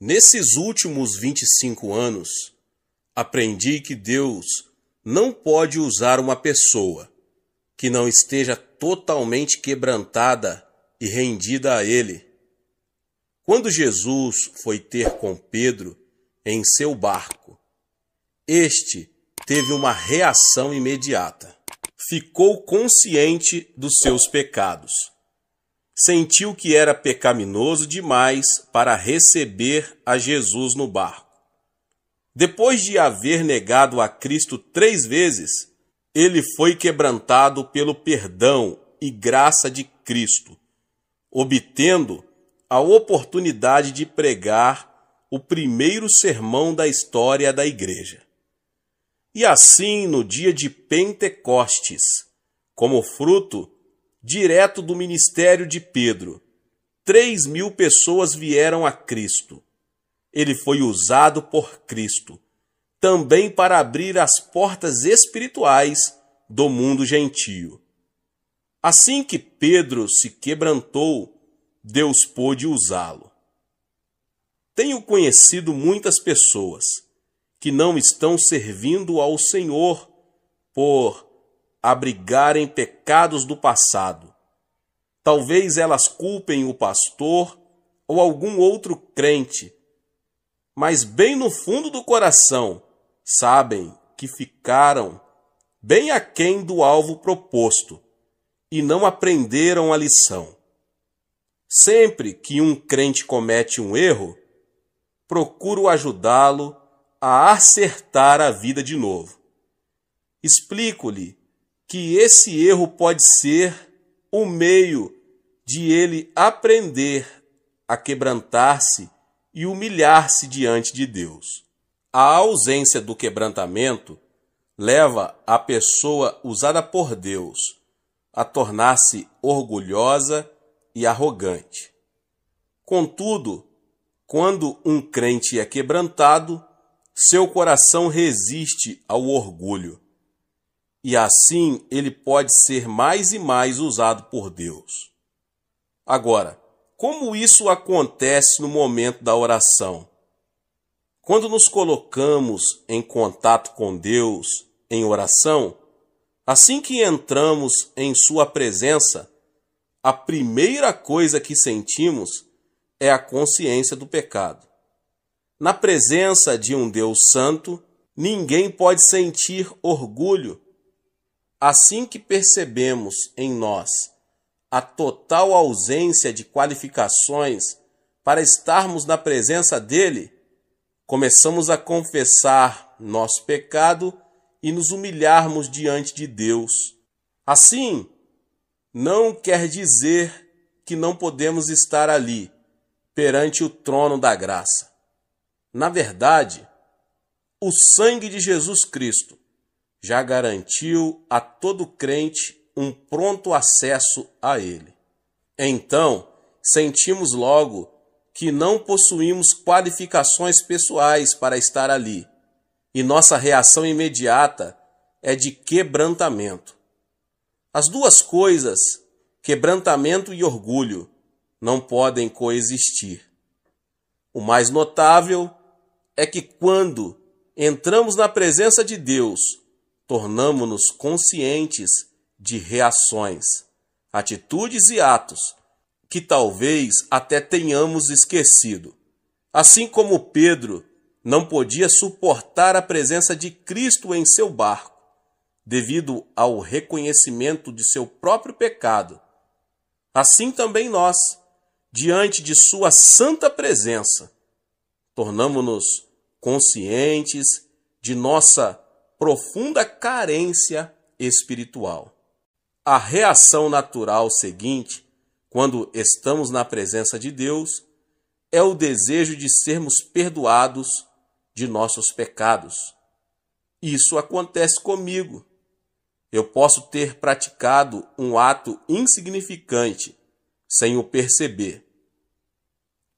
Nesses últimos 25 anos, aprendi que Deus não pode usar uma pessoa que não esteja totalmente quebrantada e rendida a Ele. Quando Jesus foi ter com Pedro em seu barco, este teve uma reação imediata. Ficou consciente dos seus pecados sentiu que era pecaminoso demais para receber a Jesus no barco. Depois de haver negado a Cristo três vezes, ele foi quebrantado pelo perdão e graça de Cristo, obtendo a oportunidade de pregar o primeiro sermão da história da Igreja. E assim, no dia de Pentecostes, como fruto direto do ministério de Pedro. Três mil pessoas vieram a Cristo. Ele foi usado por Cristo também para abrir as portas espirituais do mundo gentio. Assim que Pedro se quebrantou, Deus pôde usá-lo. Tenho conhecido muitas pessoas que não estão servindo ao Senhor por abrigarem pecados do passado. Talvez elas culpem o pastor ou algum outro crente, mas bem no fundo do coração sabem que ficaram bem aquém do alvo proposto e não aprenderam a lição. Sempre que um crente comete um erro, procuro ajudá-lo a acertar a vida de novo. Explico-lhe que esse erro pode ser o meio de ele aprender a quebrantar-se e humilhar-se diante de Deus. A ausência do quebrantamento leva a pessoa usada por Deus a tornar-se orgulhosa e arrogante. Contudo, quando um crente é quebrantado, seu coração resiste ao orgulho e assim ele pode ser mais e mais usado por Deus. Agora, como isso acontece no momento da oração? Quando nos colocamos em contato com Deus em oração, assim que entramos em Sua presença, a primeira coisa que sentimos é a consciência do pecado. Na presença de um Deus Santo, ninguém pode sentir orgulho Assim que percebemos em nós a total ausência de qualificações para estarmos na presença dele, começamos a confessar nosso pecado e nos humilharmos diante de Deus. Assim, não quer dizer que não podemos estar ali, perante o trono da graça. Na verdade, o sangue de Jesus Cristo já garantiu a todo crente um pronto acesso a ele. Então, sentimos logo que não possuímos qualificações pessoais para estar ali, e nossa reação imediata é de quebrantamento. As duas coisas, quebrantamento e orgulho, não podem coexistir. O mais notável é que quando entramos na presença de Deus tornamo-nos conscientes de reações, atitudes e atos que talvez até tenhamos esquecido. Assim como Pedro não podia suportar a presença de Cristo em seu barco, devido ao reconhecimento de seu próprio pecado, assim também nós, diante de Sua santa presença, tornamo-nos conscientes de nossa profunda carência espiritual. A reação natural seguinte, quando estamos na presença de Deus, é o desejo de sermos perdoados de nossos pecados. Isso acontece comigo. Eu posso ter praticado um ato insignificante sem o perceber.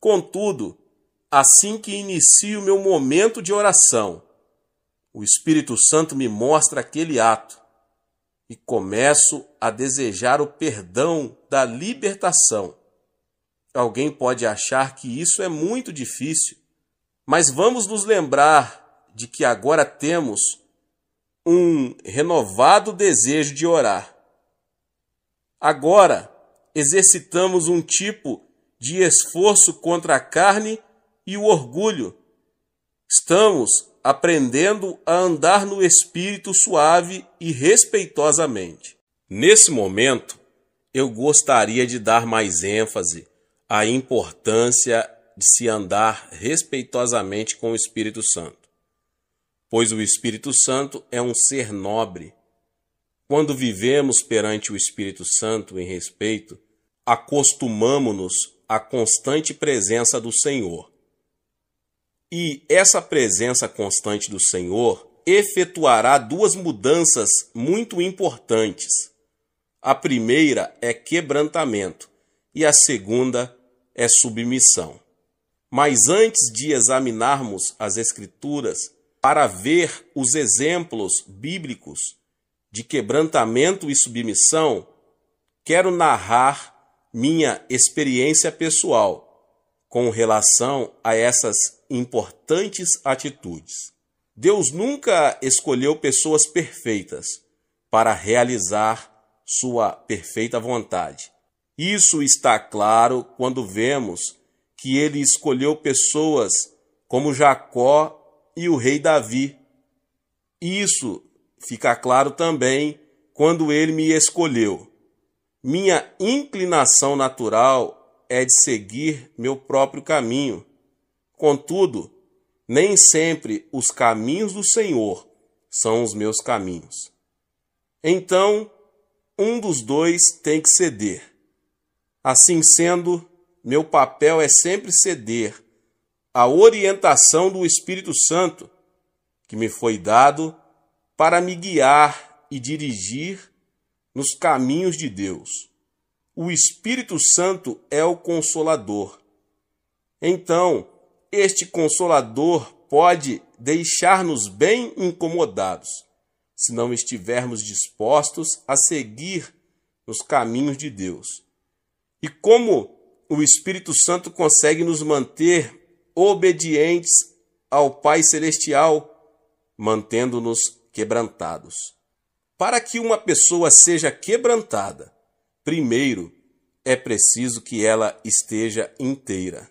Contudo, assim que inicio meu momento de oração, o Espírito Santo me mostra aquele ato e começo a desejar o perdão da libertação. Alguém pode achar que isso é muito difícil, mas vamos nos lembrar de que agora temos um renovado desejo de orar. Agora exercitamos um tipo de esforço contra a carne e o orgulho Estamos aprendendo a andar no espírito suave e respeitosamente. Nesse momento, eu gostaria de dar mais ênfase à importância de se andar respeitosamente com o Espírito Santo, pois o Espírito Santo é um ser nobre. Quando vivemos perante o Espírito Santo em respeito, acostumamo-nos à constante presença do Senhor e essa presença constante do Senhor efetuará duas mudanças muito importantes. A primeira é quebrantamento e a segunda é submissão. Mas antes de examinarmos as Escrituras para ver os exemplos bíblicos de quebrantamento e submissão, quero narrar minha experiência pessoal com relação a essas importantes atitudes. Deus nunca escolheu pessoas perfeitas para realizar sua perfeita vontade. Isso está claro quando vemos que ele escolheu pessoas como Jacó e o rei Davi. Isso fica claro também quando ele me escolheu. Minha inclinação natural é de seguir meu próprio caminho. Contudo, nem sempre os caminhos do Senhor são os meus caminhos. Então, um dos dois tem que ceder. Assim sendo, meu papel é sempre ceder à orientação do Espírito Santo que me foi dado para me guiar e dirigir nos caminhos de Deus. O Espírito Santo é o consolador. Então, este consolador pode deixar-nos bem incomodados, se não estivermos dispostos a seguir nos caminhos de Deus. E como o Espírito Santo consegue nos manter obedientes ao Pai Celestial, mantendo-nos quebrantados. Para que uma pessoa seja quebrantada, primeiro é preciso que ela esteja inteira.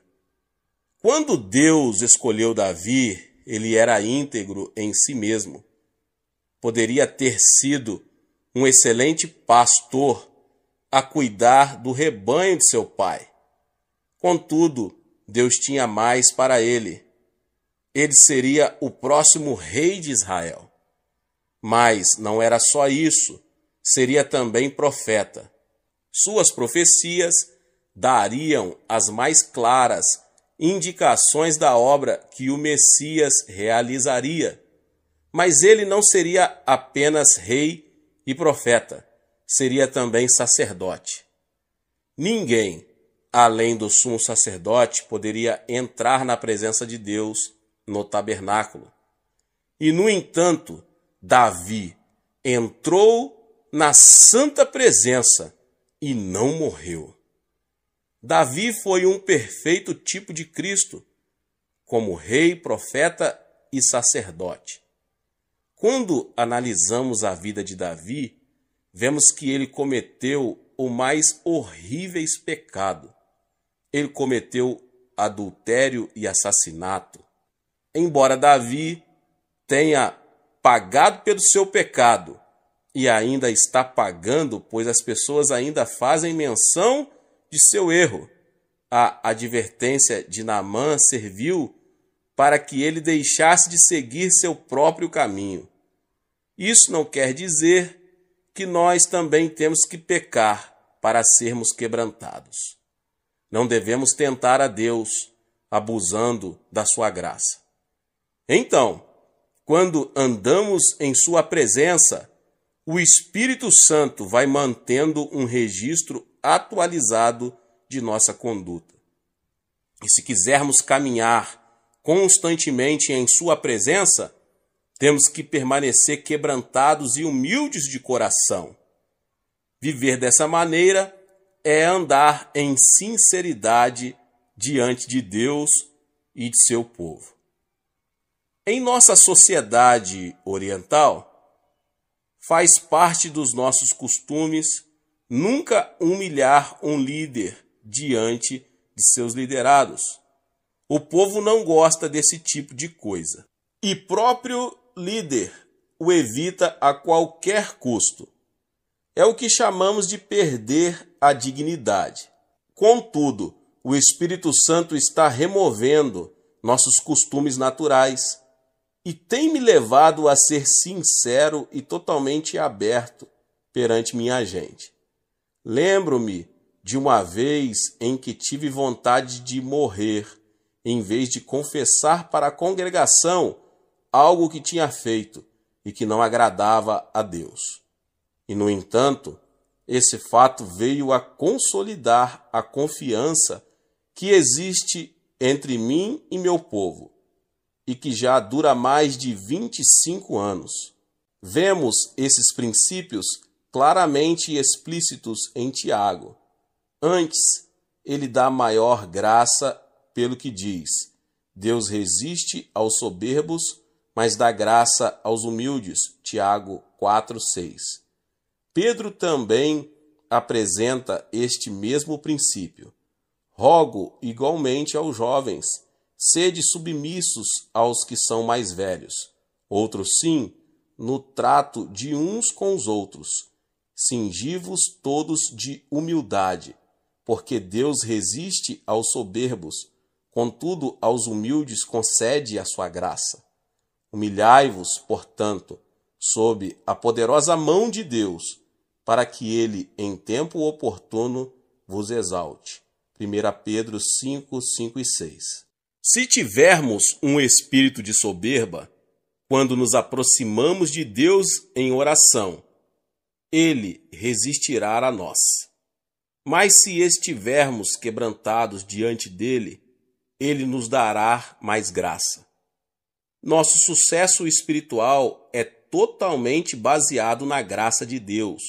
Quando Deus escolheu Davi, ele era íntegro em si mesmo. Poderia ter sido um excelente pastor a cuidar do rebanho de seu pai. Contudo, Deus tinha mais para ele. Ele seria o próximo rei de Israel. Mas não era só isso, seria também profeta. Suas profecias dariam as mais claras indicações da obra que o Messias realizaria. Mas ele não seria apenas rei e profeta, seria também sacerdote. Ninguém, além do sumo sacerdote, poderia entrar na presença de Deus no tabernáculo. E, no entanto, Davi entrou na santa presença e não morreu. Davi foi um perfeito tipo de Cristo, como rei, profeta e sacerdote. Quando analisamos a vida de Davi, vemos que ele cometeu o mais horrível pecado. Ele cometeu adultério e assassinato. Embora Davi tenha pagado pelo seu pecado e ainda está pagando, pois as pessoas ainda fazem menção de seu erro. A advertência de Naamã serviu para que ele deixasse de seguir seu próprio caminho. Isso não quer dizer que nós também temos que pecar para sermos quebrantados. Não devemos tentar a Deus abusando da sua graça. Então, quando andamos em sua presença, o Espírito Santo vai mantendo um registro atualizado de nossa conduta. E se quisermos caminhar constantemente em Sua presença, temos que permanecer quebrantados e humildes de coração. Viver dessa maneira é andar em sinceridade diante de Deus e de seu povo. Em nossa sociedade oriental, faz parte dos nossos costumes nunca humilhar um líder diante de seus liderados. O povo não gosta desse tipo de coisa. E próprio líder o evita a qualquer custo. É o que chamamos de perder a dignidade. Contudo, o Espírito Santo está removendo nossos costumes naturais e tem me levado a ser sincero e totalmente aberto perante minha gente. Lembro-me de uma vez em que tive vontade de morrer, em vez de confessar para a congregação algo que tinha feito e que não agradava a Deus. E, no entanto, esse fato veio a consolidar a confiança que existe entre mim e meu povo e que já dura mais de 25 anos. Vemos esses princípios claramente explícitos em Tiago. Antes, ele dá maior graça pelo que diz: Deus resiste aos soberbos, mas dá graça aos humildes. Tiago 4:6. Pedro também apresenta este mesmo princípio. Rogo igualmente aos jovens sede submissos aos que são mais velhos. Outros sim, no trato de uns com os outros. cingi-vos todos de humildade, porque Deus resiste aos soberbos, contudo aos humildes concede a sua graça. Humilhai-vos, portanto, sob a poderosa mão de Deus, para que ele, em tempo oportuno, vos exalte. 1 Pedro 5, 5 e 6. Se tivermos um espírito de soberba, quando nos aproximamos de Deus em oração, ele resistirá a nós. Mas se estivermos quebrantados diante dele, ele nos dará mais graça. Nosso sucesso espiritual é totalmente baseado na graça de Deus.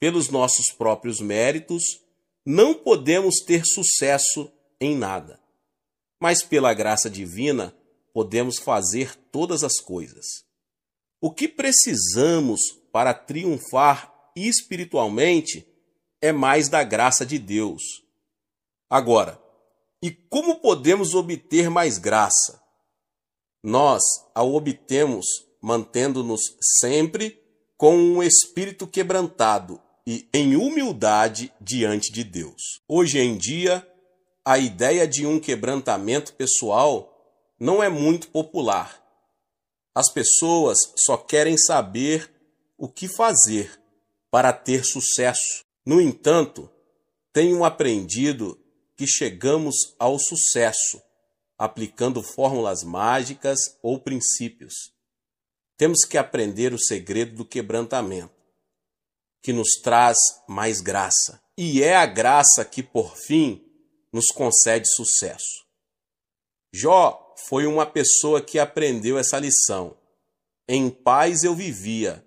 Pelos nossos próprios méritos, não podemos ter sucesso em nada mas pela graça divina podemos fazer todas as coisas. O que precisamos para triunfar espiritualmente é mais da graça de Deus. Agora, e como podemos obter mais graça? Nós a obtemos mantendo-nos sempre com um espírito quebrantado e em humildade diante de Deus. Hoje em dia, a ideia de um quebrantamento pessoal não é muito popular. As pessoas só querem saber o que fazer para ter sucesso. No entanto, tenho aprendido que chegamos ao sucesso aplicando fórmulas mágicas ou princípios. Temos que aprender o segredo do quebrantamento, que nos traz mais graça. E é a graça que, por fim, nos concede sucesso. Jó foi uma pessoa que aprendeu essa lição. Em paz eu vivia,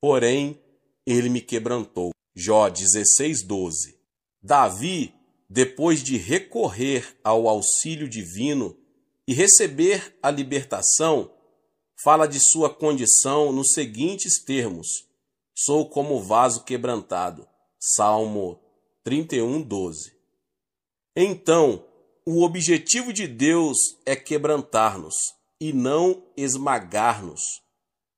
porém ele me quebrantou. Jó 16:12. Davi, depois de recorrer ao auxílio divino e receber a libertação, fala de sua condição nos seguintes termos: Sou como vaso quebrantado. Salmo 31:12. Então, o objetivo de Deus é quebrantar-nos e não esmagar-nos.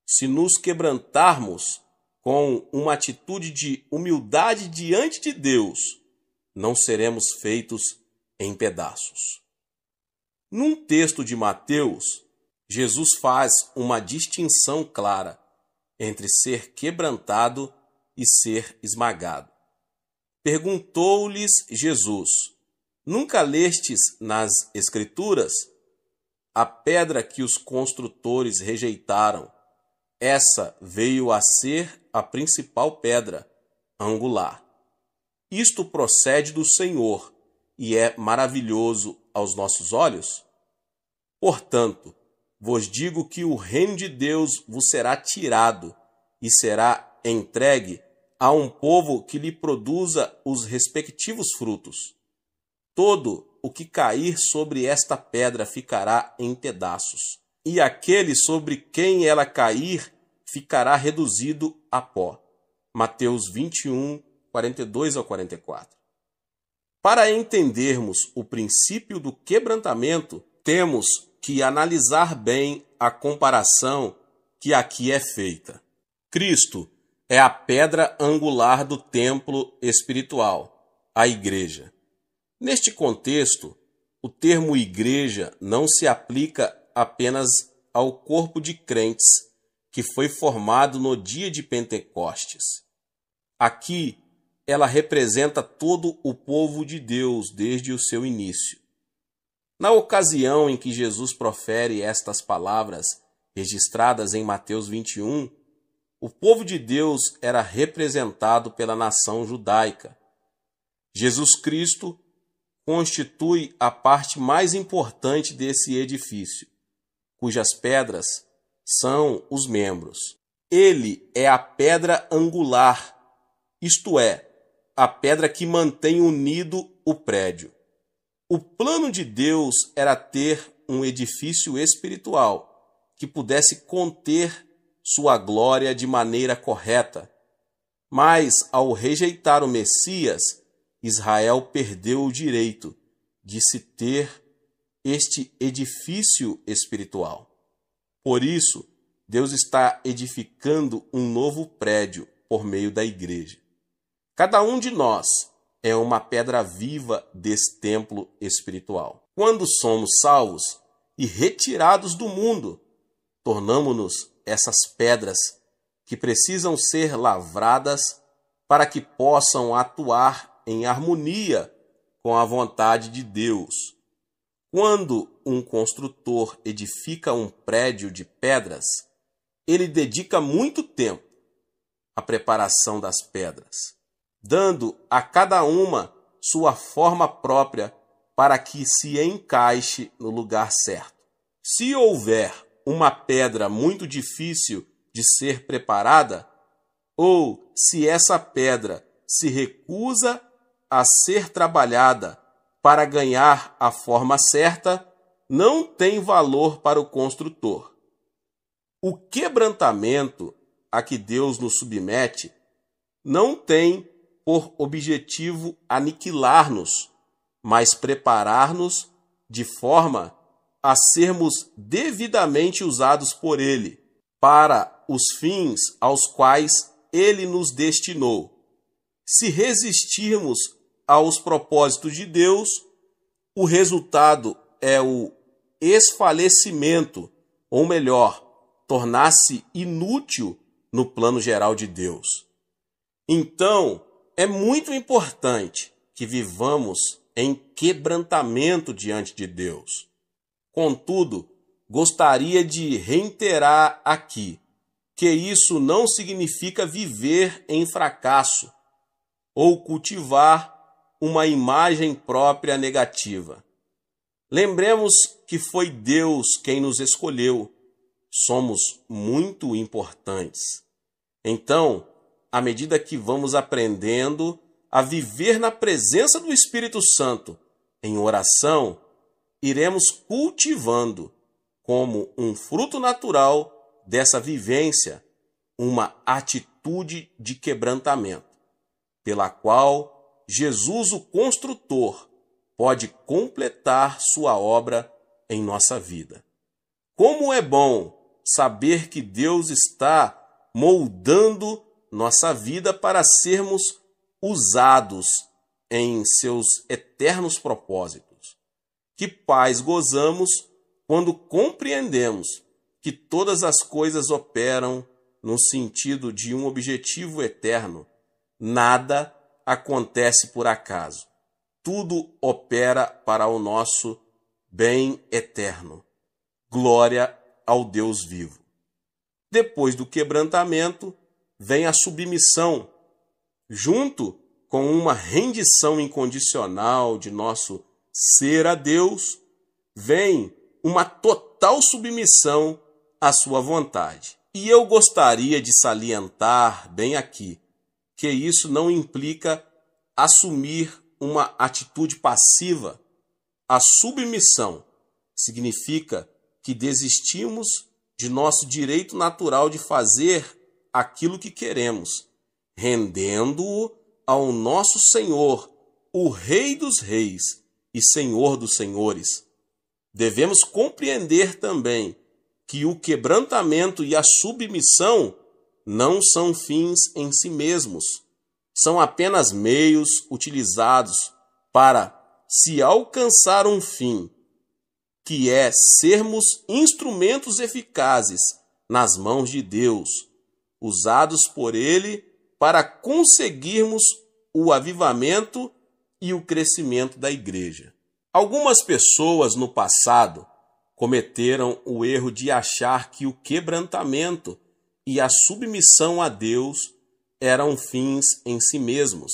Se nos quebrantarmos com uma atitude de humildade diante de Deus, não seremos feitos em pedaços. Num texto de Mateus, Jesus faz uma distinção clara entre ser quebrantado e ser esmagado. Perguntou-lhes Jesus: Nunca lestes nas Escrituras a pedra que os construtores rejeitaram? Essa veio a ser a principal pedra angular. Isto procede do Senhor e é maravilhoso aos nossos olhos? Portanto, vos digo que o reino de Deus vos será tirado e será entregue a um povo que lhe produza os respectivos frutos. Todo o que cair sobre esta pedra ficará em pedaços, e aquele sobre quem ela cair ficará reduzido a pó. Mateus 21, 42 ao 44. Para entendermos o princípio do quebrantamento, temos que analisar bem a comparação que aqui é feita. Cristo é a pedra angular do templo espiritual, a Igreja. Neste contexto, o termo igreja não se aplica apenas ao corpo de crentes que foi formado no dia de Pentecostes. Aqui, ela representa todo o povo de Deus desde o seu início. Na ocasião em que Jesus profere estas palavras, registradas em Mateus 21, o povo de Deus era representado pela nação judaica. Jesus Cristo constitui a parte mais importante desse edifício, cujas pedras são os membros. Ele é a pedra angular, isto é, a pedra que mantém unido o prédio. O plano de Deus era ter um edifício espiritual que pudesse conter sua glória de maneira correta. Mas, ao rejeitar o Messias, Israel perdeu o direito de se ter este edifício espiritual. Por isso, Deus está edificando um novo prédio por meio da igreja. Cada um de nós é uma pedra viva desse templo espiritual. Quando somos salvos e retirados do mundo, tornamos-nos essas pedras que precisam ser lavradas para que possam atuar em harmonia com a vontade de Deus. Quando um construtor edifica um prédio de pedras, ele dedica muito tempo à preparação das pedras, dando a cada uma sua forma própria para que se encaixe no lugar certo. Se houver uma pedra muito difícil de ser preparada, ou se essa pedra se recusa a ser trabalhada para ganhar a forma certa não tem valor para o construtor. O quebrantamento a que Deus nos submete não tem por objetivo aniquilar-nos, mas preparar-nos de forma a sermos devidamente usados por Ele para os fins aos quais Ele nos destinou. Se resistirmos aos propósitos de Deus, o resultado é o esfalecimento, ou melhor, tornar-se inútil no plano geral de Deus. Então, é muito importante que vivamos em quebrantamento diante de Deus. Contudo, gostaria de reiterar aqui que isso não significa viver em fracasso ou cultivar uma imagem própria negativa. Lembremos que foi Deus quem nos escolheu. Somos muito importantes. Então, à medida que vamos aprendendo a viver na presença do Espírito Santo em oração, iremos cultivando, como um fruto natural dessa vivência, uma atitude de quebrantamento, pela qual Jesus, o construtor, pode completar sua obra em nossa vida. Como é bom saber que Deus está moldando nossa vida para sermos usados em seus eternos propósitos. Que paz gozamos quando compreendemos que todas as coisas operam no sentido de um objetivo eterno. Nada acontece por acaso. Tudo opera para o nosso bem eterno. Glória ao Deus vivo. Depois do quebrantamento, vem a submissão, junto com uma rendição incondicional de nosso ser a Deus, vem uma total submissão à sua vontade. E eu gostaria de salientar bem aqui que isso não implica assumir uma atitude passiva. A submissão significa que desistimos de nosso direito natural de fazer aquilo que queremos, rendendo-o ao nosso Senhor, o Rei dos Reis e Senhor dos Senhores. Devemos compreender também que o quebrantamento e a submissão não são fins em si mesmos, são apenas meios utilizados para se alcançar um fim, que é sermos instrumentos eficazes nas mãos de Deus, usados por Ele para conseguirmos o avivamento e o crescimento da igreja. Algumas pessoas no passado cometeram o erro de achar que o quebrantamento e a submissão a Deus eram fins em si mesmos,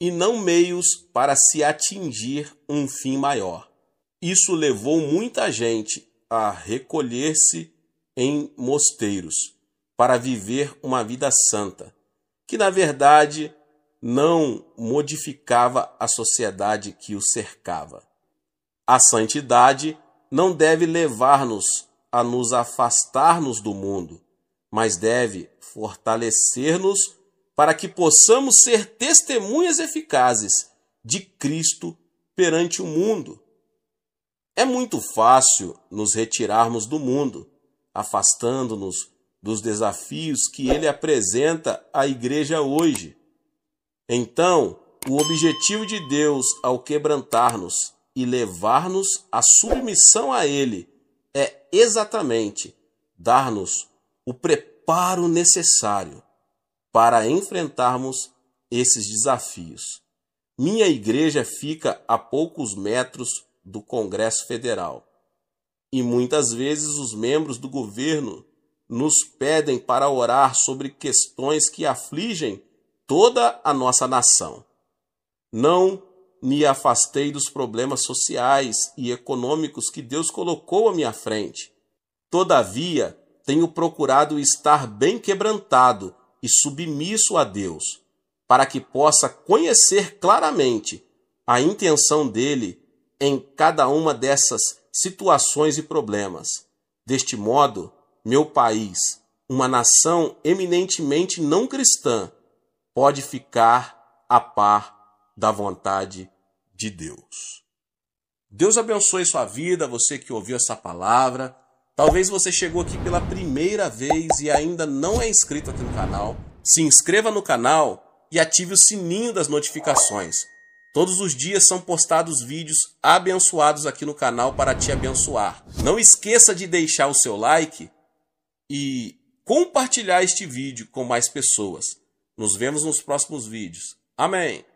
e não meios para se atingir um fim maior. Isso levou muita gente a recolher-se em mosteiros para viver uma vida santa, que na verdade não modificava a sociedade que o cercava. A santidade não deve levar-nos a nos afastarmos do mundo, mas deve fortalecer-nos para que possamos ser testemunhas eficazes de Cristo perante o mundo. É muito fácil nos retirarmos do mundo, afastando-nos dos desafios que ele apresenta à igreja hoje. Então, o objetivo de Deus ao quebrantar-nos e levar-nos à submissão a ele é exatamente dar-nos o preparo necessário para enfrentarmos esses desafios. Minha igreja fica a poucos metros do Congresso Federal e muitas vezes os membros do governo nos pedem para orar sobre questões que afligem toda a nossa nação. Não me afastei dos problemas sociais e econômicos que Deus colocou à minha frente. Todavia, tenho procurado estar bem quebrantado e submisso a Deus, para que possa conhecer claramente a intenção dele em cada uma dessas situações e problemas. Deste modo, meu país, uma nação eminentemente não cristã, pode ficar a par da vontade de Deus. Deus abençoe sua vida, você que ouviu essa palavra. Talvez você chegou aqui pela primeira vez e ainda não é inscrito aqui no canal. Se inscreva no canal e ative o sininho das notificações. Todos os dias são postados vídeos abençoados aqui no canal para te abençoar. Não esqueça de deixar o seu like e compartilhar este vídeo com mais pessoas. Nos vemos nos próximos vídeos. Amém!